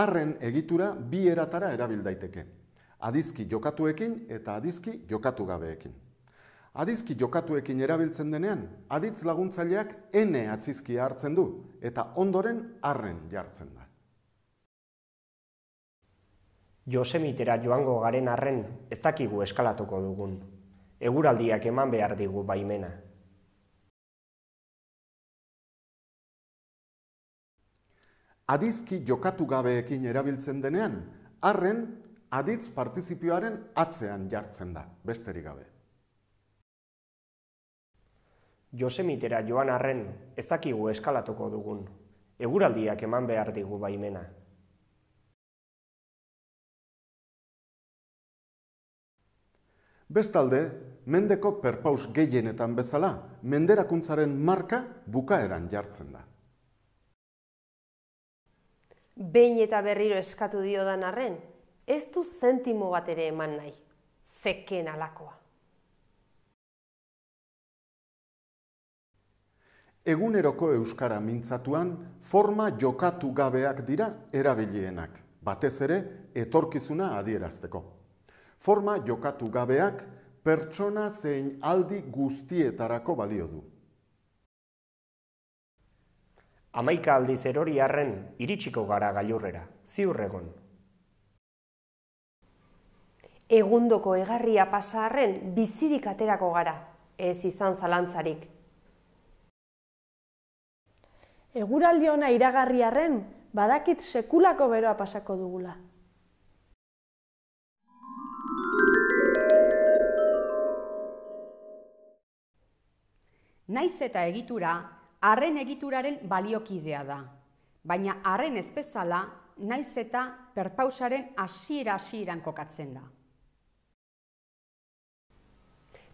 Arren egitura bi eratara erabil daiteke. Adizki jokatuekin eta adizki jokatu gabeekin. Adizki jokatuekin erabiltzen denean, aditz laguntzaileak ene atzizkia hartzen du eta ondoren arren jartzen da. Josemitera joango garen arren ez dakigu eskalatuko dugun. Eguraldiak eman behar digu baimena. adizki jokatu gabeekin erabiltzen denean, arren aditz partizipioaren atzean jartzen da, besterik gabe. Josemitera joan arren, ezakigu eskalatuko dugun. Eguraldiak eman behar digu baimena. Bestalde, mendeko perpaus gehienetan bezala, menderakuntzaren marka bukaeran jartzen da behin eta berriro eskatu dio dan arren, ez du zentimo bat ere eman nahi, zeken alakoa. Eguneroko Euskara mintzatuan, forma jokatu gabeak dira erabilienak, batez ere, etorkizuna adierazteko. Forma jokatu gabeak, pertsona zein aldi guztietarako balio du. Amaika aldiz erori arren, iritsiko gara gailurrera, ziurregon. Egundoko egarria pasa arren, bizirik aterako gara, ez izan zalantzarik. Eguraldiona ona iragarri badakit sekulako beroa pasako dugula. Naiz eta egitura, arren egituraren baliokidea da. Baina arren ezpezala, naiz eta perpausaren hasiera hasieran kokatzen da.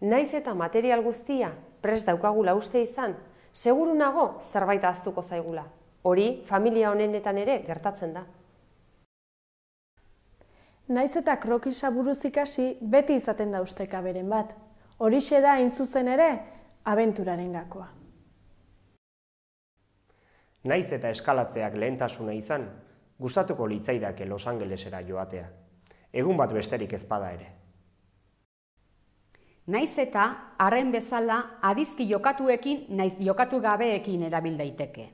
Naiz eta material guztia pres daukagula uste izan, seguru nago zerbait aztuko zaigula. Hori, familia honenetan ere gertatzen da. Naiz eta krokisa buruz ikasi beti izaten da usteka beren bat. Horixe da hain zuzen ere, abenturaren gakoa. Naiz eta eskalatzeak lehentasuna izan, gustatuko litzaidake Los Angelesera joatea. Egun bat besterik ezpada ere. Naiz eta harren bezala adizki jokatuekin naiz jokatu gabeekin erabil daiteke.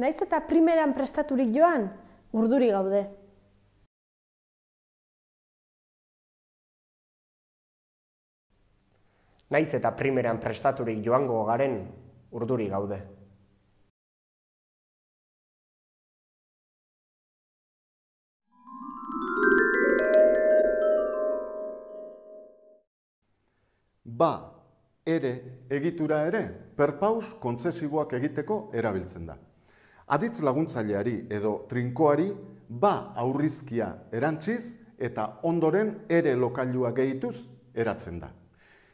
Naiz eta primeran prestaturik joan, urduri gaude. Naiz eta primeran prestaturik joango garen, Urduri gaude. Ba, ere egitura ere perpaus kontzesiboak egiteko erabiltzen da. Aditz laguntzaileari edo trinkoari ba aurrizkia erantziz eta ondoren ere lokalua gehituz eratzen da.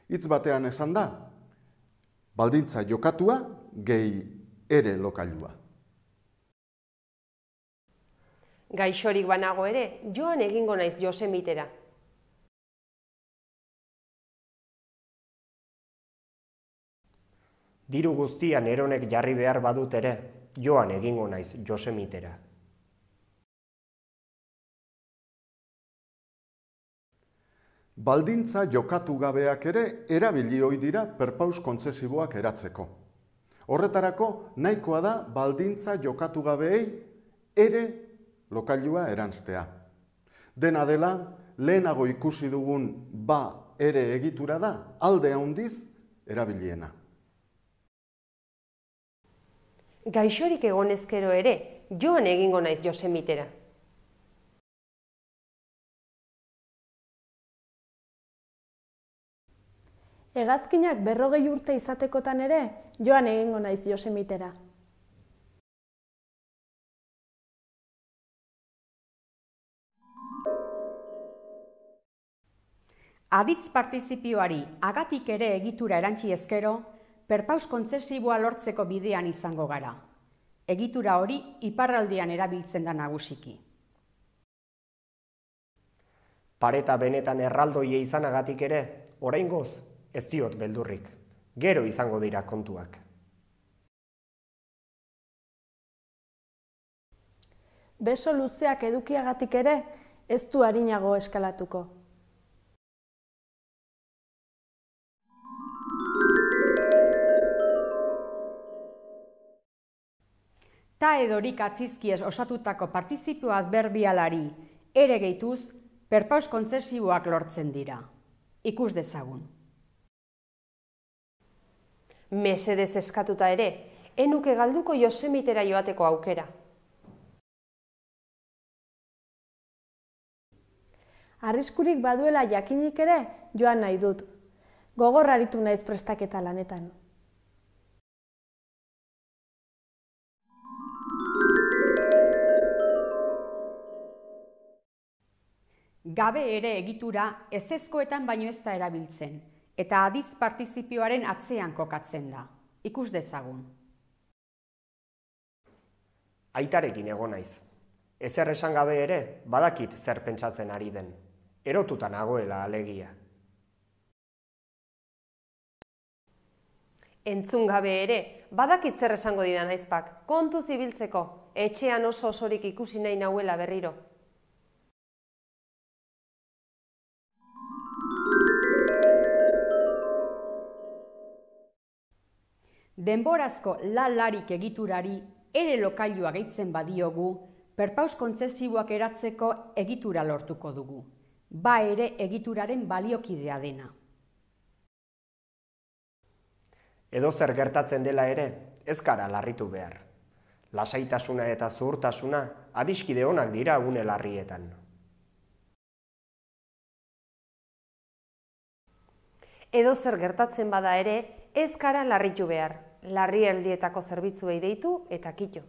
Hitz batean esan da baldintza jokatua gehi ere lokailua. Gaixorik banago ere, joan egingo naiz jose mitera. Diru guztian eronek jarri behar badut ere, joan egingo naiz jose mitera. Baldintza jokatu gabeak ere erabili ohi dira perpaus kontzesiboak eratzeko. Horretarako nahikoa da baldintza jokatu gabeei ere lokailua eranztea. Dena dela, lehenago ikusi dugun ba ere egitura da alde handiz erabiliena. Gaixorik egonezkero ere, joan egingo naiz Josemitera. Egazkinak berrogei urte izatekotan ere, joan egingo naiz Josemitera. Aditz partizipioari agatik ere egitura erantzi ezkero, perpaus kontzesiboa lortzeko bidean izango gara. Egitura hori iparraldean erabiltzen da nagusiki. Pareta benetan erraldoie izanagatik ere, orain goz, ez diot beldurrik, gero izango dira kontuak. Beso luzeak edukiagatik ere, ez du harinago eskalatuko. Ta edorik atzizkiez osatutako partizipioa berbialari, ere gehituz, perpaus kontzesiboak lortzen dira. Ikus dezagun. Mesedez eskatuta ere, enuke galduko Josemitera joateko aukera. Arriskurik baduela jakinik ere, joan nahi dut. Gogor aritu naiz prestaketa lanetan. Gabe ere egitura ezezkoetan baino ez da erabiltzen eta adiz partizipioaren atzean kokatzen da. Ikus dezagun. Aitarekin egon naiz. Ezer esan gabe ere, badakit zer pentsatzen ari den. Erotuta nagoela alegia. Entzun gabe ere, badakit zer esango didan aizpak, kontu zibiltzeko, etxean oso osorik ikusi nahi nahuela berriro. denborazko lalarik egiturari ere lokailua gehitzen badiogu, perpaus kontzesiboak eratzeko egitura lortuko dugu. Ba ere egituraren baliokidea dena. Edozer gertatzen dela ere, ez gara larritu behar. Lasaitasuna eta zuhurtasuna adiskide onak dira une larrietan. Edo gertatzen bada ere, ez gara larritu behar larri zerbitzuei deitu eta kitu.